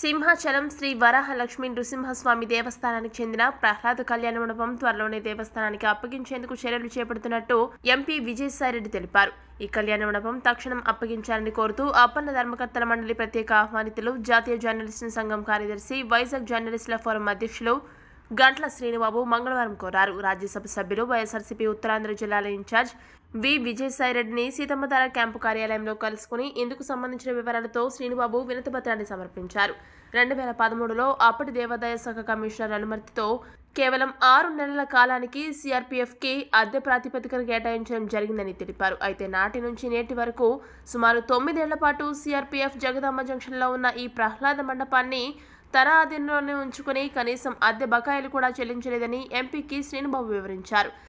సింహాచలం శ్రీ వరాహలక్ష్మి నృసింహస్వామి దేవస్థానానికి చెందిన ప్రహ్లాద కళ్యాణ మండపం త్వరలోనే దేవస్థానానికి అప్పగించేందుకు చర్యలు చేపడుతున్నట్టు ఎంపీ విజయసాయిరెడ్డి తెలిపారు ఈ కళ్యాణ మండపం తక్షణం అప్పగించాలని కోరుతూ అప్పన్న ధర్మకర్తల మండలి ప్రత్యేక ఆహ్వానితులు జాతీయ జర్నలిస్టుల సంఘం కార్యదర్శి వైజాగ్ జర్నలిస్టుల ఫోరం అధ్యక్షులు గంట్ల శ్రీనిబాబు మంగళవారం కోరారు రాజ్యసభ సభ్యులు వైఎస్ఆర్సీపీ ఉత్తరాంధ్ర జిల్లాల ఇన్ఛార్జ్ వి విజయసాయిరెడ్డిని సీతమ్మధార క్యాంపు కార్యాలయంలో కలుసుకుని ఇందుకు సంబంధించిన వివరాలతో శ్రీనుబాబు వినతిపత్రాన్ని సమర్పించారు రెండు వేల పదమూడులో అప్పటి దేవాదాయ శాఖ కమిషనర్ అనుమతితో కేవలం ఆరు నెలల కాలానికి కి అద్దె ప్రాతిపదికన కేటాయించడం జరిగిందని తెలిపారు అయితే నాటి నుంచి నేటి వరకు సుమారు తొమ్మిదేళ్ల పాటు సిఆర్పీఎఫ్ జంక్షన్ జంక్షన్లో ఉన్న ఈ ప్రహ్లాద మండపాన్ని తన ఆధీనంలోనే ఉంచుకుని కనీసం అద్దె బకాయిలు కూడా చెల్లించలేదని ఎంపీకి శ్రీనుబాబు వివరించారు